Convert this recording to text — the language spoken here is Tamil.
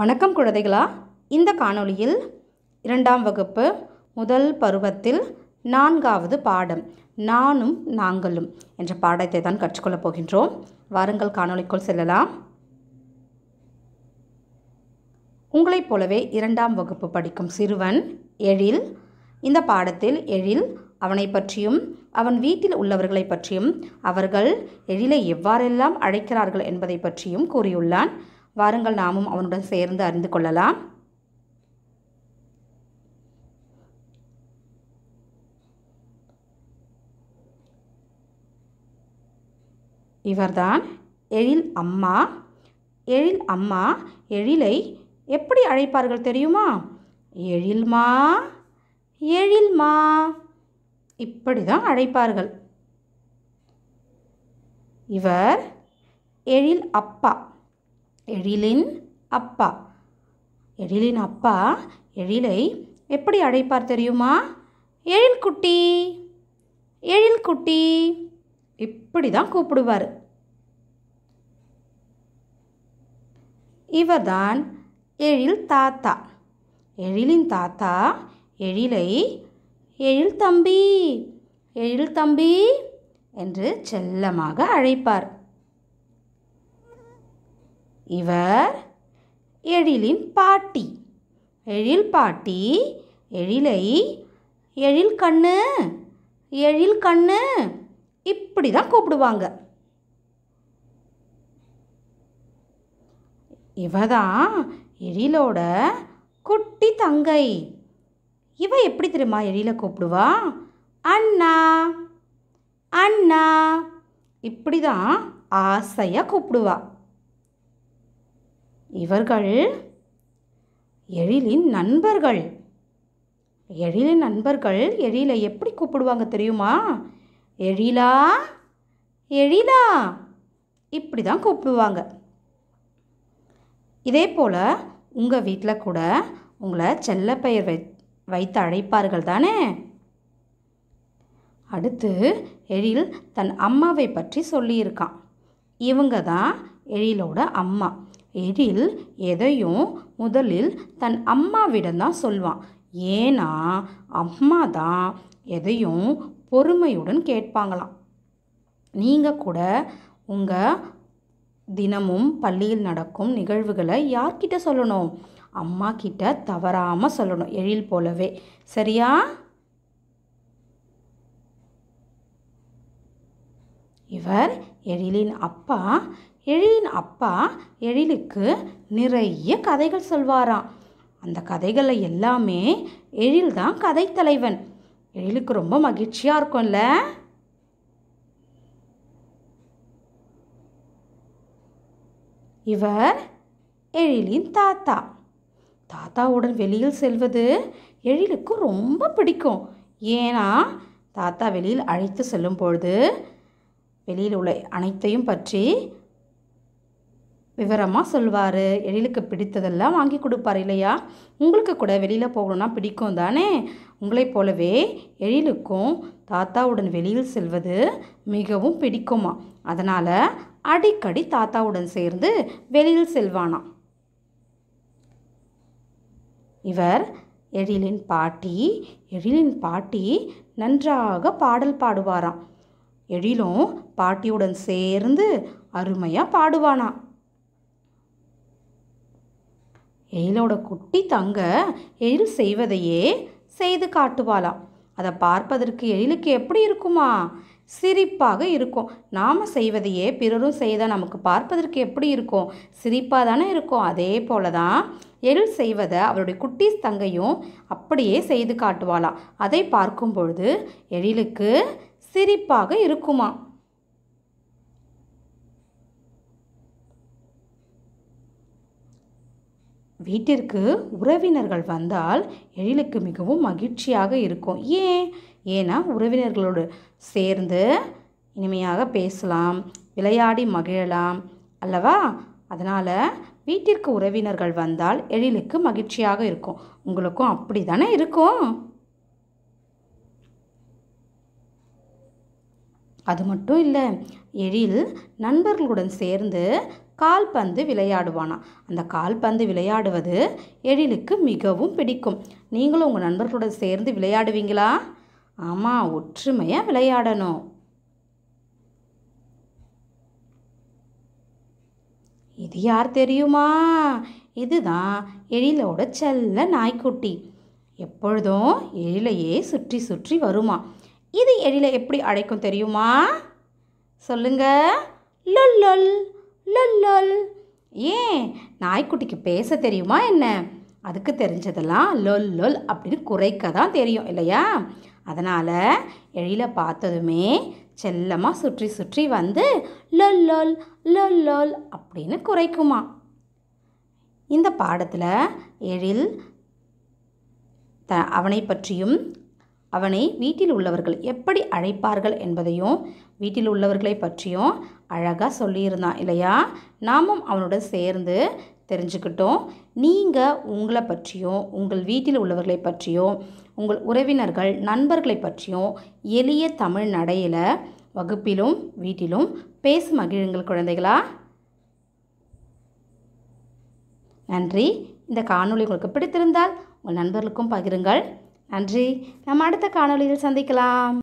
வணக்கம் குழந்தைகளா இந்த காணொளியில் இரண்டாம் வகுப்பு முதல் பருவத்தில் நான்காவது பாடம் நானும் நாங்களும் என்ற பாடத்தை தான் கற்றுக்கொள்ளப் போகின்றோம் வாருங்கள் காணொளிக்குள் செல்லலாம் உங்களைப் போலவே இரண்டாம் வகுப்பு படிக்கும் சிறுவன் எழில் இந்த பாடத்தில் எழில் அவனை பற்றியும் அவன் வீட்டில் உள்ளவர்களை பற்றியும் அவர்கள் எழிலை எவ்வாறெல்லாம் அழைக்கிறார்கள் என்பதை பற்றியும் கூறியுள்ளான் வாருங்கள் நாமும் அவனுடன் சேர்ந்து அறிந்து கொள்ளலாம் இவர்தான் எழில் அம்மா எழில் அம்மா எழிலை எப்படி அழைப்பார்கள் தெரியுமா எழில்மா எழில்மா இப்படி தான் அழைப்பார்கள் இவர் எழில் அப்பா எழிலின் அப்பா எழிலின் அப்பா எழிலை எப்படி அழைப்பார் தெரியுமா எழில் குட்டி எழில் குட்டி இப்படி தான் கூப்பிடுவார் இவர்தான் எழில் தாத்தா எழிலின் தாத்தா எழிலை எழில் தம்பி எழில் தம்பி என்று செல்லமாக அழைப்பார் இவர் எழிலின் பாட்டி எழில் பாட்டி எழிலை எழில் கண்ணு எழில் கண்ணு இப்படி தான் கூப்பிடுவாங்க இவ தான் எழிலோட குட்டி தங்கை இவ எப்படி தெரியுமா எழில கூப்பிடுவா அண்ணா அண்ணா இப்படி தான் ஆசையாக கூப்பிடுவா இவர்கள் எழிலின் நண்பர்கள் எழிலின் நண்பர்கள் எழிலை எப்படி கூப்பிடுவாங்க தெரியுமா எழிலா எழிலா இப்படி தான் கூப்பிடுவாங்க இதே போல் உங்கள் வீட்டில் கூட உங்களை செல்ல பெயர் வை வைத்து அழைப்பார்கள் தானே அடுத்து எழில் தன் அம்மாவை பற்றி சொல்லியிருக்கான் இவங்க தான் எழிலோட அம்மா எழில் எதையும் முதலில் தன் அம்மாவிடம் தான் சொல்வான் ஏன்னா அம்மா தான் எதையும் பொறுமையுடன் கேட்பாங்களாம் நீங்கள் கூட உங்கள் தினமும் பள்ளியில் நடக்கும் நிகழ்வுகளை யார்கிட்ட சொல்லணும் அம்மா கிட்ட தவறாமல் சொல்லணும் எழில் போலவே சரியா இவர் எழிலின் அப்பா எழிலின் அப்பா எழிலுக்கு நிறைய கதைகள் சொல்வாராம் அந்த கதைகளில் எல்லாமே எழில் தான் கதை தலைவன் எழிலுக்கு ரொம்ப மகிழ்ச்சியாக இருக்கும்ல இவர் எழிலின் தாத்தா தாத்தாவுடன் வெளியில் செல்வது எழிலுக்கு ரொம்ப பிடிக்கும் ஏன்னா தாத்தா வெளியில் அழைத்து செல்லும் பொழுது வெளியில் உள்ள அனைத்தையும் பற்றி விவரமாக சொல்வார் எழிலுக்கு பிடித்ததெல்லாம் வாங்கி கொடுப்பார் இல்லையா உங்களுக்கு கூட வெளியில் போகணுன்னா பிடிக்கும் தானே உங்களைப் போலவே எழிலுக்கும் தாத்தாவுடன் வெளியில் செல்வது மிகவும் பிடிக்குமா அதனால் அடிக்கடி தாத்தாவுடன் சேர்ந்து வெளியில் செல்வானாம் இவர் எழிலின் பாட்டி எழிலின் பாட்டி நன்றாக பாடல் பாடுவாராம் எழிலும் பாட்டியுடன் சேர்ந்து அருமையாக பாடுவானா எயிலோட குட்டி தங்க எயில் செய்வதையே செய்து காட்டுவாளாம் அதை பார்ப்பதற்கு எயிலுக்கு எப்படி இருக்குமா சிரிப்பாக இருக்கும் நாம் செய்வதையே பிறரும் செய்தால் நமக்கு பார்ப்பதற்கு எப்படி இருக்கும் சிரிப்பாக தானே இருக்கும் அதே போல தான் எழில் செய்வதை அவருடைய குட்டி தங்கையும் அப்படியே செய்து காட்டுவாளாம் அதை பார்க்கும் பொழுது எழிலுக்கு சிரிப்பாக இருக்குமா வீட்டிற்கு உறவினர்கள் வந்தால் எழிலுக்கு மிகவும் மகிழ்ச்சியாக இருக்கும் ஏன் ஏன்னா உறவினர்களோடு சேர்ந்து இனிமையாக பேசலாம் விளையாடி மகிழலாம் அல்லவா அதனால் வீட்டிற்கு உறவினர்கள் வந்தால் எழிலுக்கு மகிழ்ச்சியாக இருக்கும் உங்களுக்கும் அப்படி தானே இருக்கும் அது மட்டும் இல்லை எழில் நண்பர்களுடன் சேர்ந்து கால்பந்து விளையாடுவானா அந்த கால்பந்து விளையாடுவது எழிலுக்கு மிகவும் பிடிக்கும் நீங்களும் உங்கள் நண்பர்களோட சேர்ந்து விளையாடுவீங்களா ஆமாம் ஒற்றுமையாக விளையாடணும் இது யார் தெரியுமா இதுதான் எழிலோட செல்ல நாய்க்குட்டி எப்பொழுதும் எழிலையே சுற்றி சுற்றி வருமா இது எழிலை எப்படி அழைக்கும் தெரியுமா சொல்லுங்க லொல்லொல் லொல்லொல் ஏன் நாய்க்குட்டிக்கு பேச தெரியுமா என்ன அதுக்கு தெரிஞ்சதெல்லாம் லொல் லொல் அப்படின்னு குறைக்க தான் தெரியும் இல்லையா அதனால் எழில பார்த்ததுமே செல்லமாக சுற்றி சுற்றி வந்து லொல் லொல் லொல் லொல் அப்படின்னு குறைக்குமா இந்த பாடத்தில் எழில் த அவனை பற்றியும் அவனை வீட்டில் உள்ளவர்கள் எப்படி அழைப்பார்கள் என்பதையும் வீட்டில் உள்ளவர்களை பற்றியும் அழகாக சொல்லியிருந்தான் இல்லையா நாமும் அவனோட சேர்ந்து தெரிஞ்சுக்கிட்டோம் நீங்கள் உங்களை பற்றியும் உங்கள் வீட்டில் உள்ளவர்களை பற்றியும் உங்கள் உறவினர்கள் நண்பர்களை பற்றியும் எளிய தமிழ் நடையில் வகுப்பிலும் வீட்டிலும் பேச மகிழுங்கள் குழந்தைகளா நன்றி இந்த காணொளி உங்களுக்கு பிடித்திருந்தால் உங்கள் நண்பர்களுக்கும் பகிருங்கள் நன்றி நம்ம அடுத்த காணொலியில் சந்திக்கலாம்